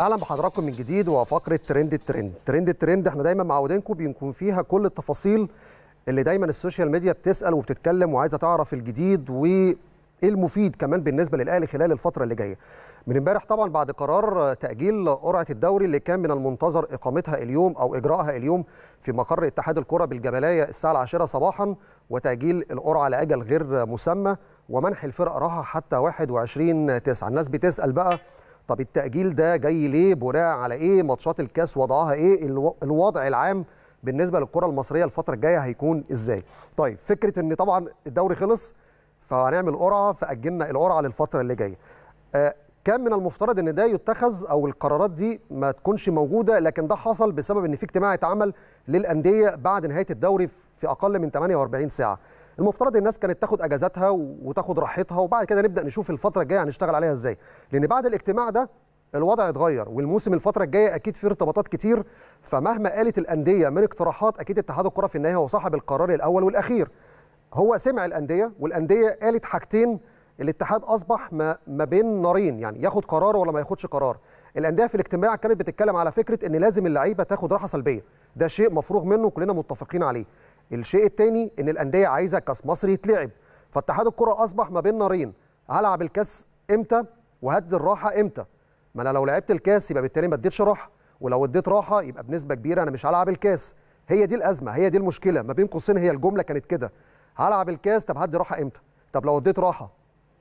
اهلا بحضراتكم من جديد وفقره ترند الترند ترند الترند احنا دايما معودينكم بيكون فيها كل التفاصيل اللي دايما السوشيال ميديا بتسال وبتتكلم وعايزه تعرف الجديد وايه المفيد كمان بالنسبه للاهلي خلال الفتره اللي جايه من امبارح طبعا بعد قرار تاجيل قرعه الدوري اللي كان من المنتظر اقامتها اليوم او اجراءها اليوم في مقر اتحاد الكره بالجبلايه الساعه العاشرة صباحا وتاجيل القرعه لاجل غير مسمى ومنح الفرق راحه حتى 21 9 الناس بتسال بقى طب التاجيل ده جاي ليه بناء على ايه ماتشات الكاس وضعها ايه الوضع العام بالنسبه للكره المصريه الفتره الجايه هيكون ازاي طيب فكره ان طبعا الدوري خلص فهنعمل قرعه فاجلنا القرعه للفتره اللي جايه آه كان من المفترض ان ده يتخذ او القرارات دي ما تكونش موجوده لكن ده حصل بسبب ان في اجتماع اتعمل للانديه بعد نهايه الدوري في اقل من 48 ساعه المفترض الناس كانت تاخد اجازاتها وتاخد راحتها وبعد كده نبدا نشوف الفتره الجايه هنشتغل عليها ازاي لان بعد الاجتماع ده الوضع اتغير والموسم الفتره الجايه اكيد فيه ارتباطات كتير فمهما قالت الانديه من اقتراحات اكيد اتحاد الكره في النهايه هو صاحب القرار الاول والاخير هو سمع الانديه والانديه قالت حاجتين الاتحاد اصبح ما, ما بين نارين يعني ياخد قرار ولا ما ياخدش قرار الانديه في الاجتماع كانت بتتكلم على فكره ان لازم اللعيبه تاخد راحه سلبيه ده شيء مفروغ منه كلنا متفقين عليه الشيء الثاني ان الانديه عايزه كاس مصر يتلعب فاتحاد الكره اصبح ما بين نارين هلعب الكاس امتى وهدي الراحه امتى ما انا لو لعبت الكاس يبقى بالتالي ما اديتش راحه ولو اديت راحه يبقى بنسبه كبيره انا مش هلعب الكاس هي دي الازمه هي دي المشكله ما بين قوسين هي الجمله كانت كده هلعب الكاس طب هدي راحه امتى طب لو اديت راحه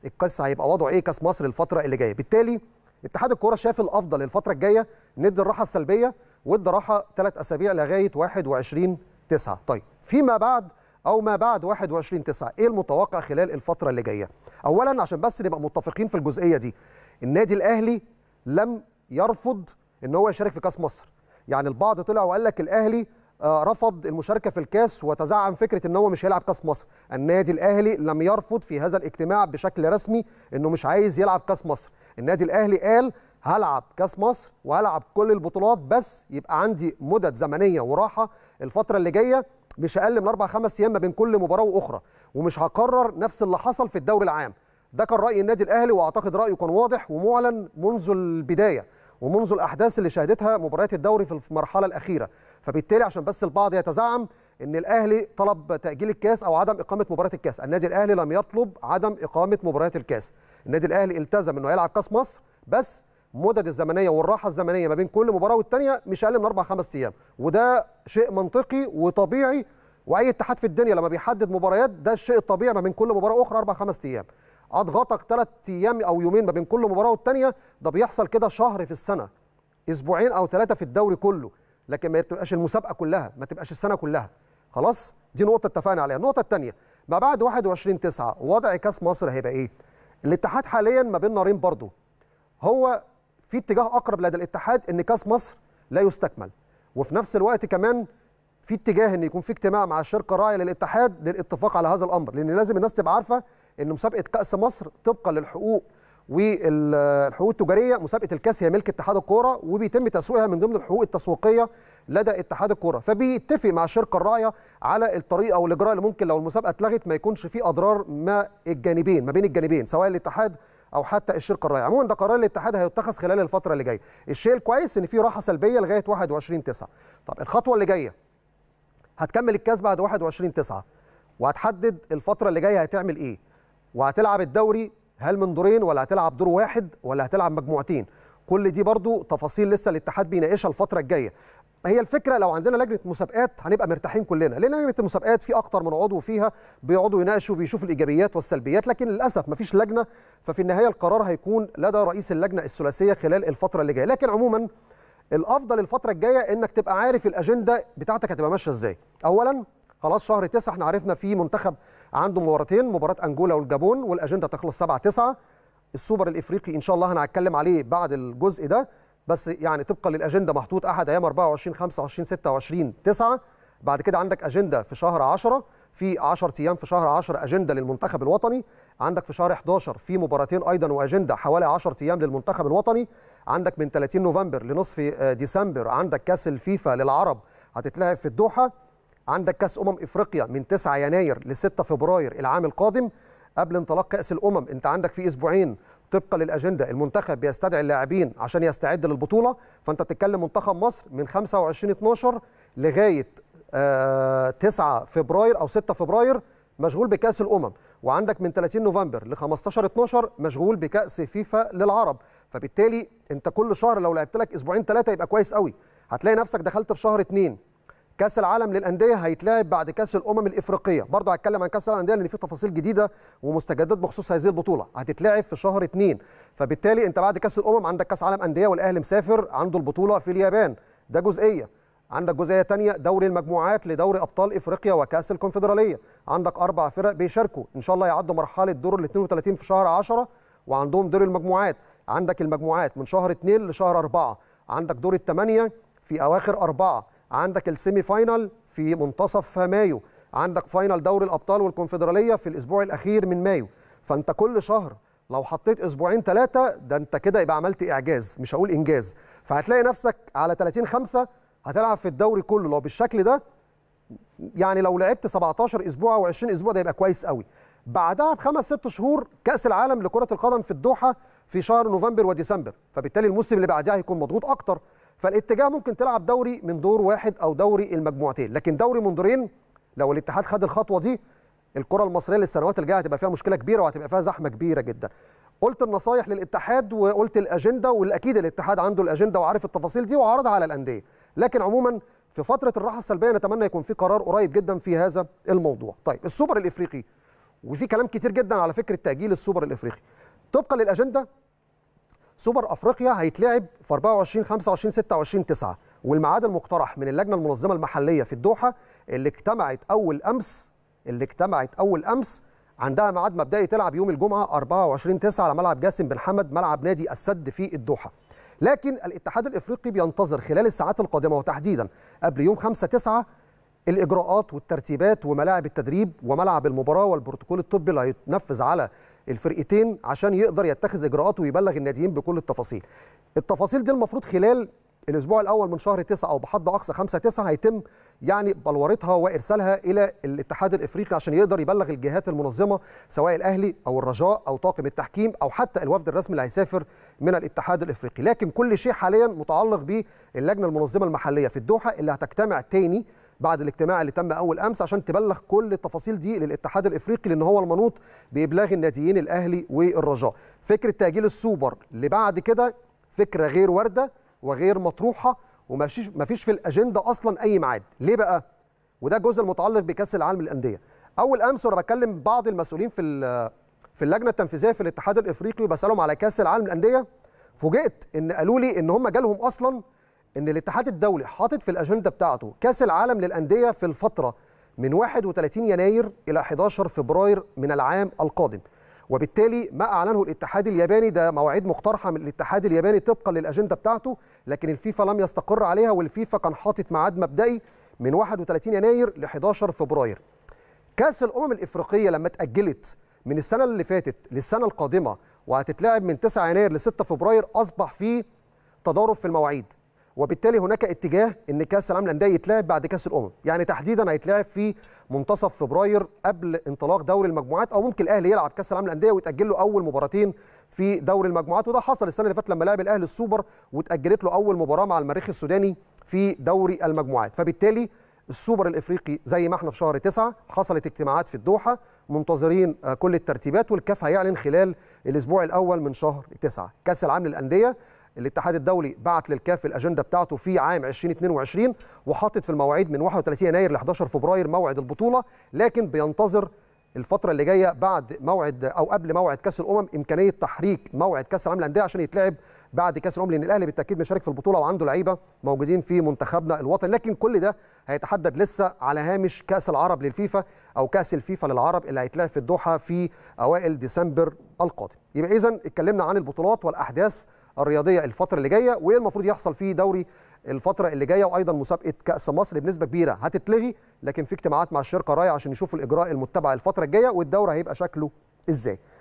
القصه هيبقى وضعه ايه كاس مصر الفتره اللي جايه بالتالي اتحاد الكوره شاف الافضل الفتره الجايه ندي الراحه السلبيه وادى راحه ثلاث اسابيع لغايه 21 9 طيب فيما بعد او ما بعد 21 9 ايه المتوقع خلال الفتره اللي جايه اولا عشان بس نبقى متفقين في الجزئيه دي النادي الاهلي لم يرفض ان هو يشارك في كاس مصر يعني البعض طلع وقال لك الاهلي آه، رفض المشاركه في الكاس وتزعم فكره ان هو مش هيلعب كاس مصر النادي الاهلي لم يرفض في هذا الاجتماع بشكل رسمي انه مش عايز يلعب كاس مصر النادي الاهلي قال هلعب كاس مصر وهلعب كل البطولات بس يبقى عندي مدد زمنيه وراحه الفتره اللي جايه مش اقل من اربع خمس ايام ما بين كل مباراه واخرى ومش هكرر نفس اللي حصل في الدوري العام ده كان راي النادي الاهلي واعتقد رايه كان واضح ومعلن منذ البدايه ومنذ الاحداث اللي شهدتها مباريات الدوري في المرحله الاخيره فبالتالي عشان بس البعض يتزعم ان الاهلي طلب تاجيل الكاس او عدم اقامه مباراه الكاس النادي الاهلي لم يطلب عدم اقامه مباراه الكاس النادي الاهلي التزم انه يلعب كاس مصر بس المدد الزمنيه والراحه الزمنيه ما بين كل مباراه والثانيه مش اقل من اربع خمس ايام وده شيء منطقي وطبيعي واي اتحاد في الدنيا لما بيحدد مباريات ده الشيء الطبيعي ما بين كل مباراه اخرى اربع خمس ايام اضغطك ثلاث ايام او يومين ما بين كل مباراه والثانيه ده بيحصل كده شهر في السنه اسبوعين او ثلاثه في الدوري كله لكن ما تبقاش المسابقه كلها ما تبقاش السنه كلها خلاص دي نقطه اتفقنا عليها النقطه الثانيه ما بعد 21 9 وضع كاس مصر هيبقى ايه الاتحاد حاليا ما بين نارين برضه هو في اتجاه اقرب لدى الاتحاد ان كاس مصر لا يستكمل وفي نفس الوقت كمان في اتجاه ان يكون في اجتماع مع الشركه الراعيه للاتحاد للاتفاق على هذا الامر لان لازم الناس تبقى عارفه ان مسابقه كاس مصر طبقا للحقوق والحقوق التجاريه مسابقه الكاس هي ملك اتحاد الكوره وبيتم تسويقها من ضمن الحقوق التسويقيه لدى اتحاد الكوره فبيتفق مع الشركه الراعيه على الطريقه او الاجراء اللي ممكن لو المسابقه اتلغت ما يكونش فيه اضرار ما الجانبين ما بين الجانبين سواء الاتحاد او حتى الشق الرايع عموما ده قرار الاتحاد هيتخذ خلال الفتره اللي جايه الشيء الكويس ان في راحه سلبيه لغايه 21 9 طب الخطوه اللي جايه هتكمل الكاس بعد 21 9 وهتحدد الفتره اللي جايه هتعمل ايه وهتلعب الدوري هل من دورين ولا هتلعب دور واحد ولا هتلعب مجموعتين كل دي برضو تفاصيل لسه الاتحاد بيناقشها الفتره الجايه ما هي الفكره لو عندنا لجنه مسابقات هنبقى مرتاحين كلنا لان لجنه المسابقات في اكتر من عضو فيها بيقعدوا يناقشوا وبيشوفوا الايجابيات والسلبيات لكن للاسف ما فيش لجنه ففي النهايه القرار هيكون لدى رئيس اللجنه الثلاثيه خلال الفتره اللي جايه لكن عموما الافضل الفتره الجايه انك تبقى عارف الاجنده بتاعتك هتبقى ماشيه ازاي اولا خلاص شهر 9 احنا عرفنا في منتخب عنده مباراتين مباراه انجولا والجابون والاجنده تخلص 7 9 السوبر الافريقي ان شاء الله هنتكلم عليه بعد الجزء ده بس يعني طبقا للاجنده محطوط احد ايام 24 25 26 9 بعد كده عندك اجنده في شهر 10 في 10 ايام في شهر 10 اجنده للمنتخب الوطني عندك في شهر 11 في مباراتين ايضا واجنده حوالي 10 ايام للمنتخب الوطني عندك من 30 نوفمبر لنصف آه، ديسمبر عندك كاس الفيفا للعرب هتتلعب في الدوحه عندك كاس امم افريقيا من 9 يناير ل 6 فبراير العام القادم قبل انطلاق كاس الامم انت عندك في اسبوعين طبقا للاجنده المنتخب بيستدعي اللاعبين عشان يستعد للبطوله فانت بتتكلم منتخب مصر من 25 12 لغايه 9 آه، فبراير او 6 فبراير مشغول بكاس الامم وعندك من 30 نوفمبر ل 15 12 مشغول بكاس فيفا للعرب فبالتالي انت كل شهر لو لعبت لك اسبوعين ثلاثه يبقى كويس قوي هتلاقي نفسك دخلت في شهر 2 كاس العالم للانديه هيتلعب بعد كاس الامم الافريقيه برضه هتكلم عن كاس العالم للانديه لان في تفاصيل جديده ومستجدات بخصوص هذه البطوله هتتلعب في شهر 2 فبالتالي انت بعد كاس الامم عندك كاس عالم انديه والاهلي مسافر عنده البطوله في اليابان ده جزئيه عندك جزئيه ثانيه دوري المجموعات لدوري ابطال افريقيا وكاس الكونفدراليه عندك اربع فرق بيشاركوا ان شاء الله يعدوا مرحله دور ال 32 في شهر 10 وعندهم دور المجموعات عندك المجموعات من شهر 2 لشهر 4 عندك دور الثمانيه في اواخر 4 عندك السيمي فاينل في منتصف مايو عندك فاينل دوري الابطال والكونفدراليه في الاسبوع الاخير من مايو فانت كل شهر لو حطيت اسبوعين ثلاثه ده انت كده يبقى عملت اعجاز مش هقول انجاز فهتلاقي نفسك على 30 5 هتلعب في الدوري كله لو بالشكل ده يعني لو لعبت 17 اسبوع او 20 اسبوع ده يبقى كويس قوي بعدها بخمس ست شهور كاس العالم لكره القدم في الدوحه في شهر نوفمبر وديسمبر فبالتالي الموسم اللي بعدها هيكون مضغوط اكتر فالاتجاه ممكن تلعب دوري من دور واحد او دوري المجموعتين لكن دوري من دورين لو الاتحاد خد الخطوه دي الكره المصريه للسنوات الجايه هتبقى فيها مشكله كبيره وهتبقى فيها زحمه كبيره جدا قلت النصايح للاتحاد وقلت الاجنده والاكيد الاتحاد عنده الاجنده وعارف التفاصيل دي وعرضها على الانديه لكن عموما في فتره الراحه السلبيه نتمنى يكون في قرار قريب جدا في هذا الموضوع طيب السوبر الافريقي وفي كلام كتير جدا على فكره تاجيل السوبر الافريقي طبقا للاجنده سوبر افريقيا هيتلعب في 24 25 26 9 والميعاد المقترح من اللجنه المنظمه المحليه في الدوحه اللي اجتمعت اول امس اللي اجتمعت اول امس عندها ميعاد مبدئي تلعب يوم الجمعه 24 9 على ملعب جاسم بن حمد ملعب نادي السد في الدوحه لكن الاتحاد الافريقي بينتظر خلال الساعات القادمه وتحديدا قبل يوم 5 9 الاجراءات والترتيبات وملاعب التدريب وملعب المباراه والبروتوكول الطبي اللي هيتنفذ على الفرقتين عشان يقدر يتخذ اجراءات ويبلغ الناديين بكل التفاصيل التفاصيل دي المفروض خلال الاسبوع الاول من شهر 9 او بحد اقصى 5 9 هيتم يعني بلورتها وارسالها الى الاتحاد الافريقي عشان يقدر يبلغ الجهات المنظمه سواء الاهلي او الرجاء او طاقم التحكيم او حتى الوفد الرسمي اللي هيسافر من الاتحاد الافريقي لكن كل شيء حاليا متعلق باللجنه المنظمه المحليه في الدوحه اللي هتجتمع تاني بعد الاجتماع اللي تم اول امس عشان تبلغ كل التفاصيل دي للاتحاد الافريقي لان هو المنوط بابلاغ الناديين الاهلي والرجاء فكره تاجيل السوبر لبعد كده فكره غير وارده وغير مطروحه ومفيش في الاجنده اصلا اي ميعاد ليه بقى وده جزء المتعلق بكاس العالم للانديه اول امس وانا بكلم بعض المسؤولين في في اللجنه التنفيذيه في الاتحاد الافريقي وبسالهم على كاس العالم للانديه فوجئت ان قالوا لي ان هم جالهم اصلا ان الاتحاد الدولي حاطط في الاجنده بتاعته كاس العالم للانديه في الفتره من 31 يناير الى 11 فبراير من العام القادم وبالتالي ما اعلنه الاتحاد الياباني ده مواعيد مقترحه من الاتحاد الياباني طبقا للاجنده بتاعته لكن الفيفا لم يستقر عليها والفيفا كان حاطط ميعاد مبدئي من 31 يناير ل 11 فبراير كاس الامم الافريقيه لما اتاجلت من السنه اللي فاتت للسنه القادمه وهتتلعب من 9 يناير ل 6 فبراير اصبح فيه تضارب في المواعيد وبالتالي هناك اتجاه ان كاس العالم للانديه يتلعب بعد كاس الامم يعني تحديدا هيتلعب في منتصف فبراير قبل انطلاق دوري المجموعات او ممكن الاهلي يلعب كاس العالم للانديه ويتاجل له اول مباراتين في دوري المجموعات وده حصل السنه اللي فاتت لما لعب الاهلي السوبر واتاجلت له اول مباراه مع المريخ السوداني في دوري المجموعات فبالتالي السوبر الافريقي زي ما احنا في شهر 9 حصلت اجتماعات في الدوحه منتظرين آه، كل الترتيبات والكاف هيعلن خلال الاسبوع الاول من شهر 9 كاس العالم للانديه الاتحاد الدولي بعت للكاف الاجنده بتاعته في عام 2022 وحاطط في المواعيد من 31 يناير ل 11 فبراير موعد البطوله لكن بينتظر الفترة اللي جاية بعد موعد أو قبل موعد كأس الأمم إمكانية تحريك موعد كأس العالم للأندية عشان يتلعب بعد كأس الأمم لأن الأهلي بالتأكيد مشارك في البطولة وعنده لعيبة موجودين في منتخبنا الوطني لكن كل ده هيتحدد لسه على هامش كأس العرب للفيفا أو كأس الفيفا للعرب اللي هيتلعب في الدوحة في أوائل ديسمبر القادم. يبقى إذا اتكلمنا عن البطولات والأحداث الرياضيه الفتره اللي جايه وايه المفروض يحصل في دوري الفتره اللي جايه وايضا مسابقه كاس مصر بنسبه كبيره هتتلغي لكن في اجتماعات مع الشركه راي عشان نشوف الاجراء المتبع الفتره الجايه والدوري هيبقى شكله ازاي